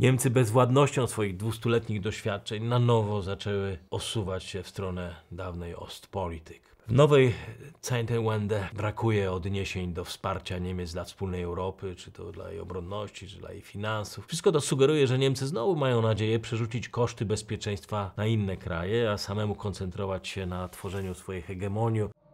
Niemcy bezwładnością swoich dwustuletnich doświadczeń na nowo zaczęły osuwać się w stronę dawnej Ostpolitik. W nowej Zeitenwende brakuje odniesień do wsparcia Niemiec dla wspólnej Europy, czy to dla jej obronności, czy dla jej finansów. Wszystko to sugeruje, że Niemcy znowu mają nadzieję przerzucić koszty bezpieczeństwa na inne kraje, a samemu koncentrować się na tworzeniu swojej hegemonii